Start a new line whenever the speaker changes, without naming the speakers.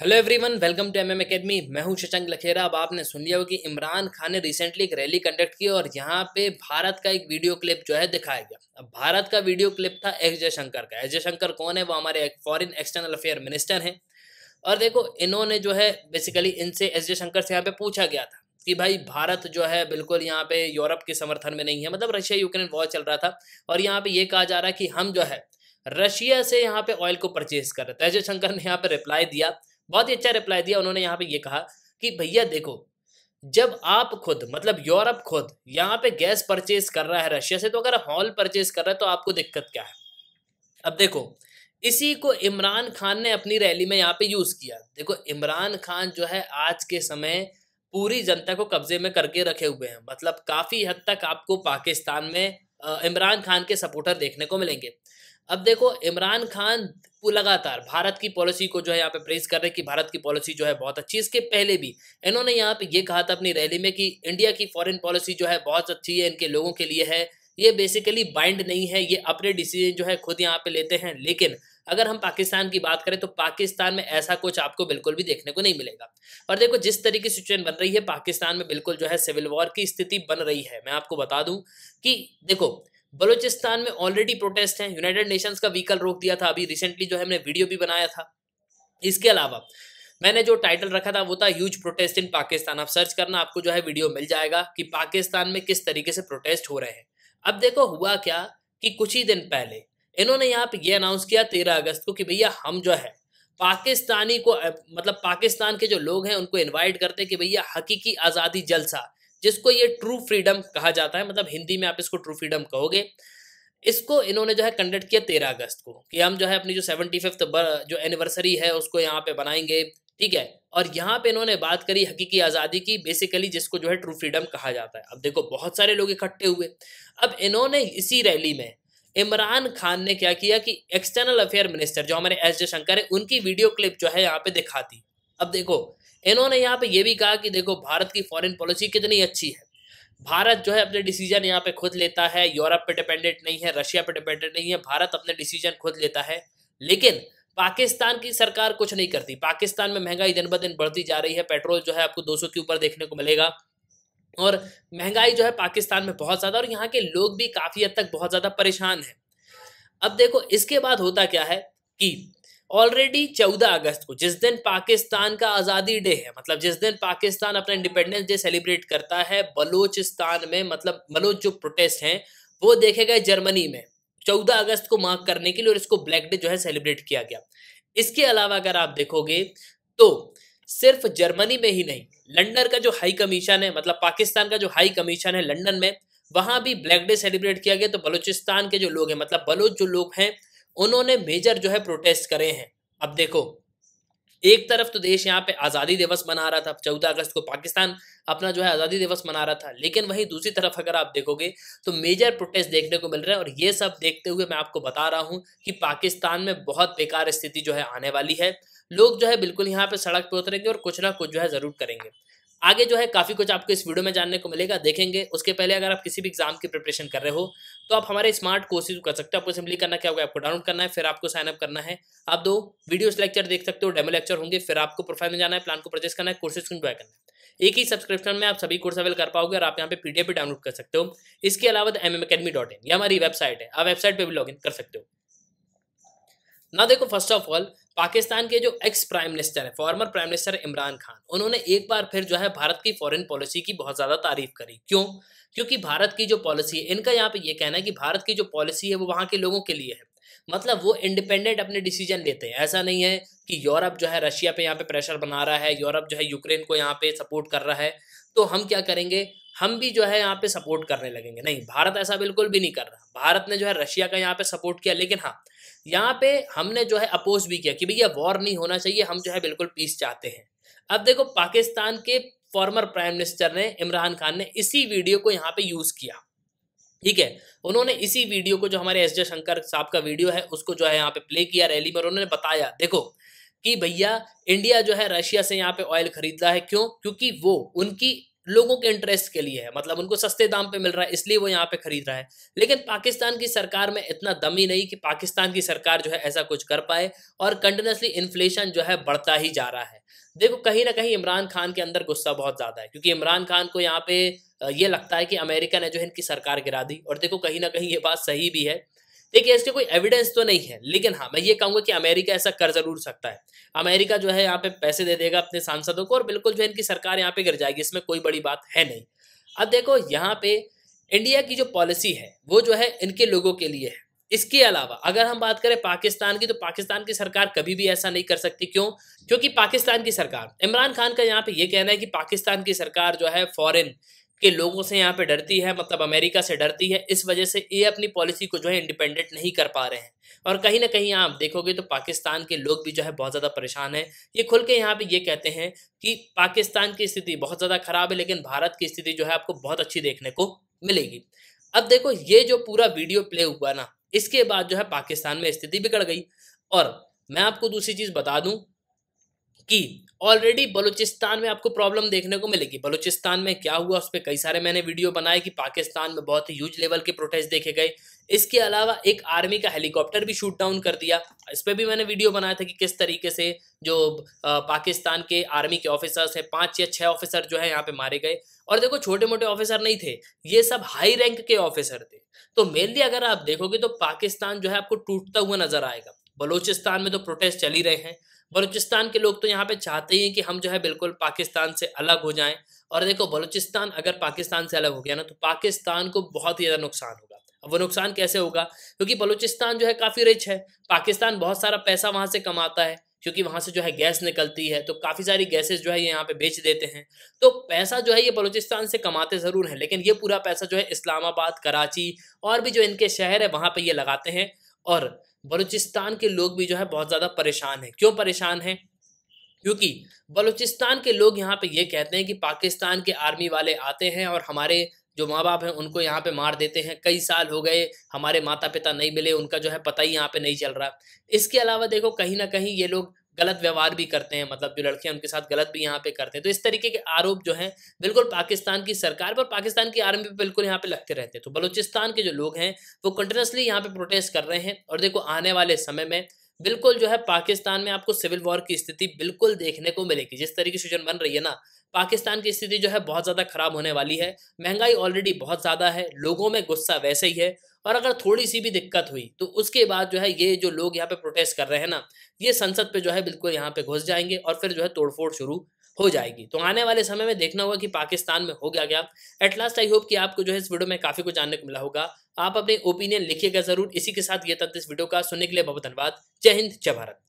hello everyone welcome to MM academy मैं हूं शशंक लखेरा अब आपने सुन लिया हो कि इमरान खान ने रिसेंटली एक रैली कंडक्ट की और यहां पे भारत का एक वीडियो क्लिप जो है दिखाया गया अब भारत का वीडियो क्लिप था एस जयशंकर का एस जयशंकर कौन है वो हमारे फॉरेन एक्सटर्नल अफेयर मिनिस्टर हैं और देखो इन्होंने जो है बेसिकली इनसे एस जयशंकर से यहाँ पे पूछा गया था कि भाई भारत जो है बिल्कुल यहाँ पे यूरोप के समर्थन में नहीं है मतलब रशिया यूक्रेन वॉर चल रहा था और यहाँ पे ये कहा जा रहा है कि हम जो है रशिया से यहाँ पे ऑयल को परचेज कर रहे थे तो जयशंकर ने यहाँ पे रिप्लाई दिया बहुत ही अच्छा रिप्लाई दिया उन्होंने यहाँ पे ये कहा कि भैया देखो जब आप खुद मतलब यूरोप खुद यहाँ पे गैस परचेज कर रहा है रशिया से तो अगर हॉल परचेज कर रहा है तो आपको दिक्कत क्या है अब देखो इसी को इमरान खान ने अपनी रैली में यहाँ पे यूज़ किया देखो इमरान खान जो है आज के समय पूरी जनता को कब्जे में करके रखे हुए हैं मतलब काफ़ी हद तक आपको पाकिस्तान में इमरान खान के सपोर्टर देखने को मिलेंगे अब देखो इमरान खान लगातार भारत की पॉलिसी को जो है यहाँ पे प्रेस कर रहे हैं कि भारत की पॉलिसी जो है बहुत अच्छी इसके पहले भी इन्होंने यहाँ पे ये कहा था अपनी रैली में कि इंडिया की फॉरेन पॉलिसी जो है बहुत अच्छी है इनके लोगों के लिए है ये बेसिकली बाइंड नहीं है ये अपने डिसीजन जो है खुद यहाँ पे लेते हैं लेकिन अगर हम पाकिस्तान की बात करें तो पाकिस्तान में ऐसा कुछ आपको बिल्कुल भी देखने को नहीं मिलेगा और देखो जिस तरीके की सिचुएशन बन रही है पाकिस्तान में बिल्कुल जो है सिविल वॉर की स्थिति बन रही है मैं आपको बता दूं कि देखो बलूचिस्तान में ऑलरेडी प्रोटेस्ट हैं यूनाइटेड नेशंस का व्हीकल रोक दिया था अभी रिसेंटली जो है हमने वीडियो भी बनाया था इसके अलावा मैंने जो टाइटल रखा था वो था ह्यूज प्रोटेस्ट इन पाकिस्तान आप सर्च करना आपको जो है वीडियो मिल जाएगा कि पाकिस्तान में किस तरीके से प्रोटेस्ट हो रहे हैं अब देखो हुआ क्या कि कुछ ही दिन पहले इन्होंने यहाँ पे ये अनाउंस किया तेरह अगस्त को कि भैया हम जो है पाकिस्तानी को मतलब पाकिस्तान के जो लोग हैं उनको इनवाइट करते हैं कि भैया हकीकी आज़ादी जलसा जिसको ये ट्रू फ्रीडम कहा जाता है मतलब हिंदी में आप इसको ट्रू फ्रीडम कहोगे इसको इन्होंने जो है कंडक्ट किया तेरह अगस्त को कि हम जो है अपनी जो सेवेंटी फिफ्थ जो एनिवर्सरी है उसको यहाँ पे बनाएंगे ठीक है और यहाँ पे इन्होंने बात करी हकीकी आज़ादी की बेसिकली जिसको जो है ट्रू फ्रीडम कहा जाता है अब देखो बहुत सारे लोग इकट्ठे हुए अब इन्होंने इसी रैली में इमरान खान ने क्या किया कि एक्सटर्नल अफेयर मिनिस्टर जो हमारे एस जयशंकर है उनकी वीडियो क्लिप जो है यहाँ पे दिखाती अब देखो इन्होंने यहाँ पे ये भी कहा कि देखो भारत की फॉरेन पॉलिसी कितनी अच्छी है भारत जो है अपने डिसीजन यहाँ पे खुद लेता है यूरोप पे डिपेंडेंट नहीं है रशिया पे डिपेंडेंट नहीं है भारत अपने डिसीजन खुद लेता है लेकिन पाकिस्तान की सरकार कुछ नहीं करती पाकिस्तान में महंगाई दिन ब दिन बढ़ती जा रही है पेट्रोल जो है आपको दो के ऊपर देखने को मिलेगा और महंगाई जो है पाकिस्तान में बहुत ज़्यादा और यहाँ के लोग भी काफ़ी हद तक बहुत ज़्यादा परेशान हैं अब देखो इसके बाद होता क्या है कि ऑलरेडी 14 अगस्त को जिस दिन पाकिस्तान का आज़ादी डे है मतलब जिस दिन पाकिस्तान अपना इंडिपेंडेंस डे सेलिब्रेट करता है बलोचिस्तान में मतलब बलोच जो प्रोटेस्ट हैं वो देखे गए जर्मनी में 14 अगस्त को मार्क करने के लिए और इसको ब्लैक डे जो है सेलिब्रेट किया गया इसके अलावा अगर आप देखोगे तो सिर्फ जर्मनी में ही नहीं लंडन का जो हाई कमीशन है मतलब पाकिस्तान का जो हाई कमीशन है लंडन में वहाँ भी ब्लैक डे सेलिब्रेट किया गया तो बलूचिस्तान के जो लोग हैं मतलब बलोच जो लोग हैं उन्होंने मेजर जो है प्रोटेस्ट करे हैं अब देखो एक तरफ तो देश यहाँ पे आज़ादी दिवस मना रहा था चौदह अगस्त को पाकिस्तान अपना जो है आज़ादी दिवस मना रहा था लेकिन वहीं दूसरी तरफ अगर आप देखोगे तो मेजर प्रोटेस्ट देखने को मिल रहे हैं और ये सब देखते हुए मैं आपको बता रहा हूँ कि पाकिस्तान में बहुत बेकार स्थिति जो है आने वाली है लोग जो है बिल्कुल यहाँ पे सड़क पे उतरेंगे और कुछ ना कुछ जो है ज़रूर करेंगे आगे जो है काफ़ी कुछ आपको इस वीडियो में जानने को मिलेगा देखेंगे उसके पहले अगर आप किसी भी एग्जाम की प्रिपरेशन कर रहे हो तो आप हमारे स्मार्ट कोर्सेज कर सकते हो आपको सिंपली करना क्या होगा आपको डाउनलोड करना है फिर आपको साइनअप करना है आप दो वीडियोस लेक्चर देख सकते हो डेमो लेक्चर होंगे फिर आपको प्रोफाइल में जाना है प्लान को परचेस करना है कोर्सेज को इन्जॉय करना है एक ही सब्सक्रिप्शन में आप सभी कोर्स अवेल कर पाओगे और आप यहाँ पे पीडीएफ भी डाउनलोड कर सकते हो इसके अलावा M M academy dot in हमारी वेबसाइट है आप वेबसाइट पर भी लॉग इन कर सकते हो ना देखो फर्स्ट ऑफ ऑल पाकिस्तान के जो एक्स प्राइम मिनिस्टर है former prime minister Imran Khan उन्होंने एक बार फिर जो है भारत की फॉरेन पॉलिसी की बहुत ज़्यादा तारीफ करी क्यों क्योंकि भारत की जो पॉलिसी है इनका यहाँ पे ये कहना है कि भारत की जो पॉलिसी है वो वहाँ के लोगों के लिए है मतलब वो इंडिपेंडेंट अपने डिसीजन लेते हैं ऐसा नहीं है कि यूरोप जो है रशिया पे यहाँ पे प्रेशर बना रहा है यूरोप जो है यूक्रेन को यहाँ पे सपोर्ट कर रहा है तो हम क्या करेंगे हम भी जो है यहाँ पे सपोर्ट करने लगेंगे नहीं भारत ऐसा बिल्कुल भी नहीं कर रहा भारत ने जो है रशिया का यहाँ पे सपोर्ट किया लेकिन हाँ यहाँ पे हमने जो है अपोज भी किया कि भैया वॉर नहीं होना चाहिए हम जो है बिल्कुल पीस चाहते हैं अब देखो पाकिस्तान के फॉर्मर प्राइम मिनिस्टर ने इमरान खान ने इसी वीडियो को यहाँ पे यूज किया ठीक है उन्होंने इसी वीडियो को जो हमारे एस शंकर साहब का वीडियो है उसको जो है यहाँ पे प्ले किया रैली में उन्होंने बताया देखो कि भैया इंडिया जो है रशिया से यहाँ पे ऑयल खरीद रहा है क्यों क्योंकि वो उनकी लोगों के इंटरेस्ट के लिए है मतलब उनको सस्ते दाम पे मिल रहा है इसलिए वो यहाँ पे खरीद रहा है लेकिन पाकिस्तान की सरकार में इतना दम ही नहीं कि पाकिस्तान की सरकार जो है ऐसा कुछ कर पाए और कंटिन्यूसली इन्फ्लेशन जो है बढ़ता ही जा रहा है देखो कहीं ना कहीं इमरान खान के अंदर गुस्सा बहुत ज़्यादा है क्योंकि इमरान खान को यहाँ पे ये लगता है कि अमेरिका ने जो है इनकी सरकार गिरा दी और देखो कहीं ना कहीं ये बात सही भी है देखिए इसके कोई एविडेंस तो नहीं है लेकिन हाँ मैं ये कहूंगा कि अमेरिका ऐसा कर जरूर सकता है अमेरिका जो है यहाँ पे पैसे दे देगा अपने सांसदों को और बिल्कुल जो इनकी सरकार यहाँ पे गिर जाएगी इसमें कोई बड़ी बात है नहीं अब देखो यहाँ पे इंडिया की जो पॉलिसी है वो जो है इनके लोगों के लिए है इसके अलावा अगर हम बात करें पाकिस्तान की तो पाकिस्तान की सरकार कभी भी ऐसा नहीं कर सकती क्यों क्योंकि पाकिस्तान की सरकार इमरान खान का यहाँ पे ये कहना है कि पाकिस्तान की सरकार जो है फॉरेन कि लोगों से यहाँ पे डरती है मतलब अमेरिका से डरती है इस वजह से ये अपनी पॉलिसी को जो है इंडिपेंडेंट नहीं कर पा रहे हैं और कहीं ना कहीं आप देखोगे तो पाकिस्तान के लोग भी जो है बहुत ज़्यादा परेशान हैं ये खुल के यहाँ पे ये कहते हैं कि पाकिस्तान की स्थिति बहुत ज़्यादा ख़राब है लेकिन भारत की स्थिति जो है आपको बहुत अच्छी देखने को मिलेगी अब देखो ये जो पूरा वीडियो प्ले हुआ ना इसके बाद जो है पाकिस्तान में स्थिति बिगड़ गई और मैं आपको दूसरी चीज़ बता दूं की ऑलरेडी बलूचिस्तान में आपको प्रॉब्लम देखने को मिलेगी बलूचिस्तान में क्या हुआ उस पर कई सारे मैंने वीडियो बनाए कि पाकिस्तान में बहुत ही ह्यूज लेवल के प्रोटेस्ट देखे गए इसके अलावा एक आर्मी का हेलीकॉप्टर भी शूट डाउन कर दिया इस पर भी मैंने वीडियो बनाया था कि किस तरीके से जो पाकिस्तान के आर्मी के ऑफिसर्स हैं पाँच या छः ऑफिसर जो है यहाँ पे मारे गए और देखो छोटे मोटे ऑफिसर नहीं थे ये सब हाई रैंक के ऑफिसर थे तो मेनली अगर आप देखोगे तो पाकिस्तान जो है आपको टूटता हुआ नजर आएगा बलोचिस्तान में तो प्रोटेस्ट चल ही रहे हैं बलूचिस्तान के लोग तो यहाँ पे चाहते ही हैं कि हम जो है बिल्कुल पाकिस्तान से अलग हो जाएं और देखो बलूचिस्तान अगर पाकिस्तान से अलग हो गया ना तो पाकिस्तान को बहुत ही ज़्यादा नुकसान होगा अब वो नुकसान कैसे होगा क्योंकि बलूचिस्तान जो है काफ़ी रिच है पाकिस्तान बहुत सारा पैसा वहाँ से कमाता है क्योंकि वहाँ से जो है गैस निकलती है तो काफ़ी सारी गैसेज जो है ये यहाँ पे बेच देते हैं तो पैसा जो है ये बलूचिस्तान से कमाते ज़रूर हैं लेकिन ये पूरा पैसा जो है इस्लामाबाद कराची और भी जो इनके शहर है वहाँ पर ये लगाते हैं और बलूचिस्तान के लोग भी जो है बहुत ज़्यादा परेशान है क्यों परेशान है क्योंकि बलूचिस्तान के लोग यहाँ पे ये कहते हैं कि पाकिस्तान के आर्मी वाले आते हैं और हमारे जो माँ बाप हैं उनको यहाँ पे मार देते हैं कई साल हो गए हमारे माता पिता नहीं मिले उनका जो है पता ही यहाँ पे नहीं चल रहा इसके अलावा देखो कहीं ना कहीं ये लोग गलत व्यवहार भी करते हैं मतलब जो लड़के हैं उनके साथ गलत भी यहाँ पे करते हैं तो इस तरीके के आरोप जो हैं बिल्कुल पाकिस्तान की सरकार पर पाकिस्तान की आर्मी पर बिल्कुल यहाँ पे लगते रहते हैं तो बलूचिस्तान के जो लोग हैं वो कंटिन्यूसली यहाँ पे प्रोटेस्ट कर रहे हैं और देखो आने वाले समय में बिल्कुल जो है पाकिस्तान में आपको सिविल वॉर की स्थिति बिल्कुल देखने को मिलेगी जिस तरीके से बन रही है ना पाकिस्तान की स्थिति जो है बहुत ज़्यादा खराब होने वाली है महंगाई ऑलरेडी बहुत ज़्यादा है लोगों में गुस्सा वैसे ही है और अगर थोड़ी सी भी दिक्कत हुई तो उसके बाद जो है ये जो लोग यहाँ पे प्रोटेस्ट कर रहे हैं ना ये संसद पे जो है बिल्कुल यहाँ पे घुस जाएंगे और फिर जो है तोड़फोड़ शुरू हो जाएगी तो आने वाले समय में देखना होगा कि पाकिस्तान में हो गया क्या एट लास्ट आई होप कि आपको जो है इस वीडियो में काफ़ी कुछ जानने को मिला होगा आप अपने ओपिनियन लिखिएगा जरूर इसी के साथ ये तथ्य इस वीडियो का सुनने के लिए बहुत धन्यवाद जय हिंद जय भारत